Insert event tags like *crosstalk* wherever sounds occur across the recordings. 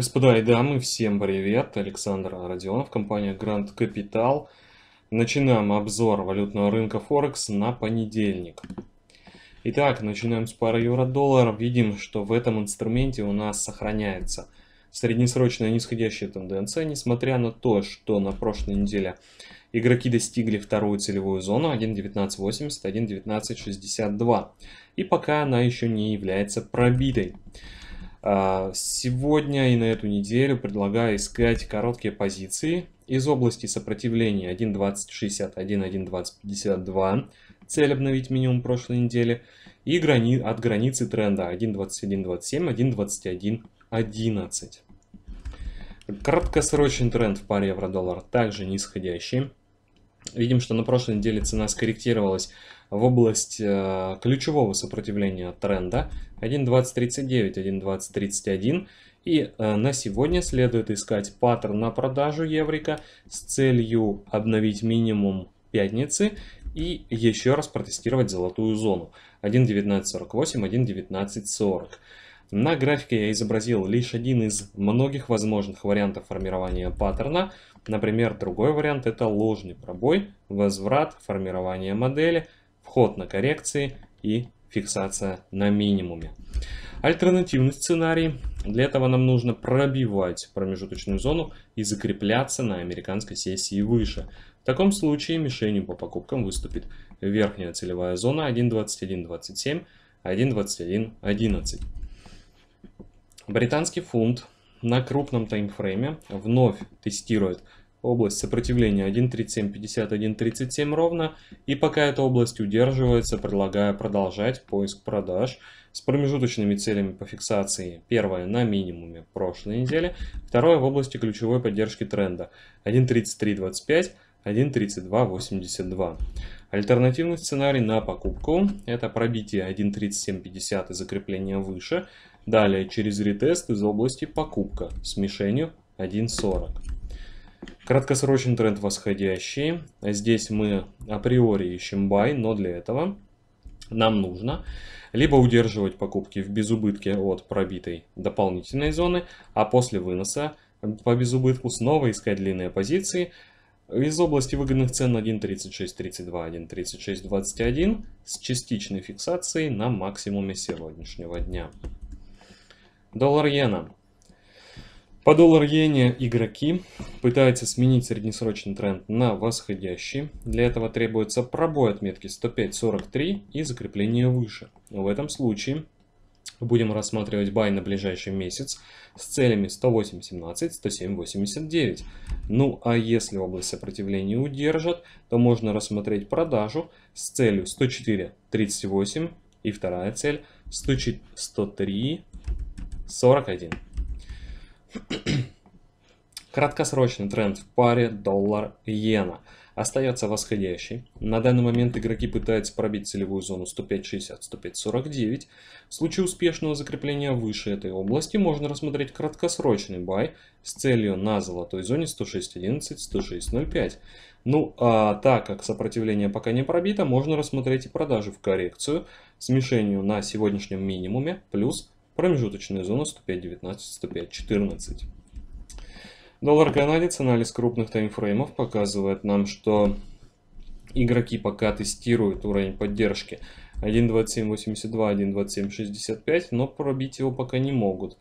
Господа и дамы, всем привет! Александр Родионов, компания Grand Capital. Начинаем обзор валютного рынка Forex на понедельник. Итак, начинаем с пары евро-доллар. Видим, что в этом инструменте у нас сохраняется среднесрочная нисходящая тенденция, несмотря на то, что на прошлой неделе игроки достигли вторую целевую зону 1.1980, 1.1962. И пока она еще не является пробитой. А, сегодня и на эту неделю предлагаю искать короткие позиции из области сопротивления 1.2061, 1.2052, цель обновить минимум прошлой недели, и грани от границы тренда 1.2127, 1.2111. Краткосрочный тренд в паре евро-доллар также нисходящий. Видим, что на прошлой неделе цена скорректировалась в область э, ключевого сопротивления тренда 1.2039, 1.2031. И э, на сегодня следует искать паттерн на продажу еврика с целью обновить минимум пятницы и еще раз протестировать золотую зону 1.1948, 1.1940. На графике я изобразил лишь один из многих возможных вариантов формирования паттерна. Например, другой вариант это ложный пробой, возврат, формирование модели, вход на коррекции и фиксация на минимуме. Альтернативный сценарий. Для этого нам нужно пробивать промежуточную зону и закрепляться на американской сессии выше. В таком случае мишенью по покупкам выступит верхняя целевая зона 1.21.27, 1.21.11. Британский фунт на крупном таймфрейме вновь тестирует область сопротивления 1.3750, 1.37 ровно. И пока эта область удерживается, предлагаю продолжать поиск продаж с промежуточными целями по фиксации. Первое на минимуме прошлой недели, второе в области ключевой поддержки тренда 1.3325, 1.3282. Альтернативный сценарий на покупку – это пробитие 1.3750 и закрепление выше, далее через ретест из области покупка с мишенью 1.40. Краткосрочный тренд восходящий. Здесь мы априори ищем buy, но для этого нам нужно либо удерживать покупки в безубытке от пробитой дополнительной зоны, а после выноса по безубытку снова искать длинные позиции. Из области выгодных цен 1.36.32, 1.36.21 с частичной фиксацией на максимуме сегодняшнего дня. Доллар иена. По доллар иене игроки пытаются сменить среднесрочный тренд на восходящий. Для этого требуется пробой отметки 105.43 и закрепление выше. В этом случае будем рассматривать бай на ближайший месяц с целями 108.17, 107.89. Ну а если область сопротивления удержат, то можно рассмотреть продажу с целью 104.38 и вторая цель 103.41. *clears throat* Краткосрочный тренд в паре доллар-иена остается восходящий. На данный момент игроки пытаются пробить целевую зону 105.60-105.49. В случае успешного закрепления выше этой области можно рассмотреть краткосрочный бай с целью на золотой зоне 106.11-106.05. Ну, а так как сопротивление пока не пробито, можно рассмотреть и продажи в коррекцию смешению на сегодняшнем минимуме плюс Промежуточная зона 105.19-105.14. Доллар-канадец, анализ крупных таймфреймов показывает нам, что игроки пока тестируют уровень поддержки 1.2782, 1.2765, но пробить его пока не могут.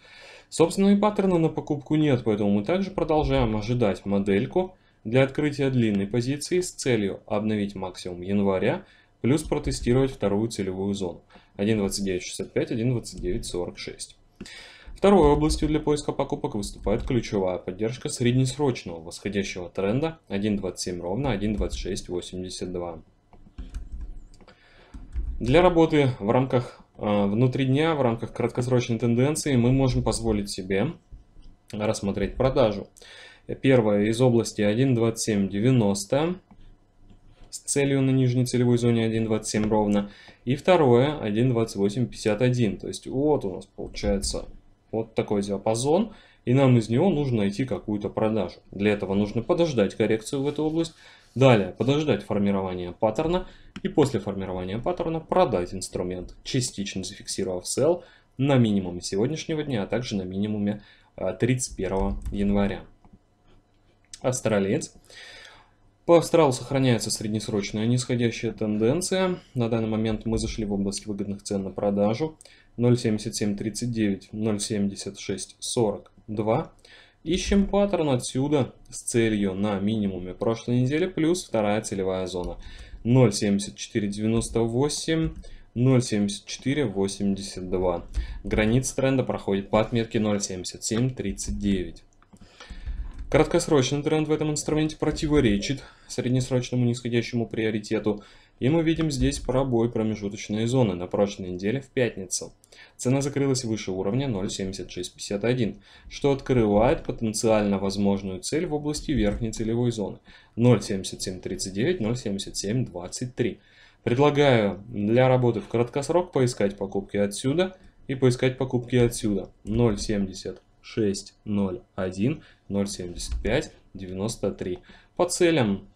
Собственно и паттерна на покупку нет, поэтому мы также продолжаем ожидать модельку для открытия длинной позиции с целью обновить максимум января, плюс протестировать вторую целевую зону. 1.2965, 1.2946. Второй областью для поиска покупок выступает ключевая поддержка среднесрочного восходящего тренда 1.27 ровно 1.2682. Для работы в рамках э, внутри дня, в рамках краткосрочной тенденции мы можем позволить себе рассмотреть продажу. Первая из области 1.2790, с целью на нижней целевой зоне 1.27 ровно. И второе 1.2851. То есть вот у нас получается вот такой диапазон. И нам из него нужно найти какую-то продажу. Для этого нужно подождать коррекцию в эту область. Далее подождать формирование паттерна. И после формирования паттерна продать инструмент, частично зафиксировав sell на минимуме сегодняшнего дня, а также на минимуме 31 э, января. Астралец. По Австралу сохраняется среднесрочная нисходящая тенденция. На данный момент мы зашли в область выгодных цен на продажу 0.7739, 0.7642. Ищем паттерн отсюда с целью на минимуме прошлой недели плюс вторая целевая зона 0.7498. 0.7482. Граница тренда проходит по отметке 0.7739. Краткосрочный тренд в этом инструменте противоречит среднесрочному нисходящему приоритету, и мы видим здесь пробой промежуточной зоны на прошлой неделе в пятницу. Цена закрылась выше уровня 0.7651, что открывает потенциально возможную цель в области верхней целевой зоны 0.7739, 0.7723. Предлагаю для работы в краткосрок поискать покупки отсюда и поискать покупки отсюда 0.70. 601 По целям.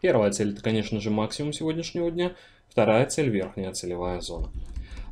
Первая цель это, конечно же, максимум сегодняшнего дня. Вторая цель верхняя целевая зона.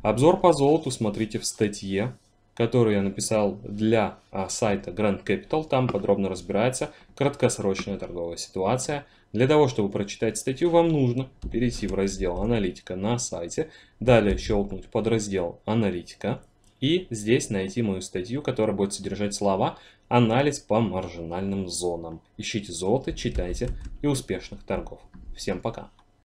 Обзор по золоту смотрите в статье, которую я написал для а, сайта Grand Capital. Там подробно разбирается краткосрочная торговая ситуация. Для того, чтобы прочитать статью, вам нужно перейти в раздел «Аналитика» на сайте, далее щелкнуть под раздел «Аналитика», и здесь найти мою статью, которая будет содержать слова «Анализ по маржинальным зонам». Ищите золото, читайте и успешных торгов. Всем пока!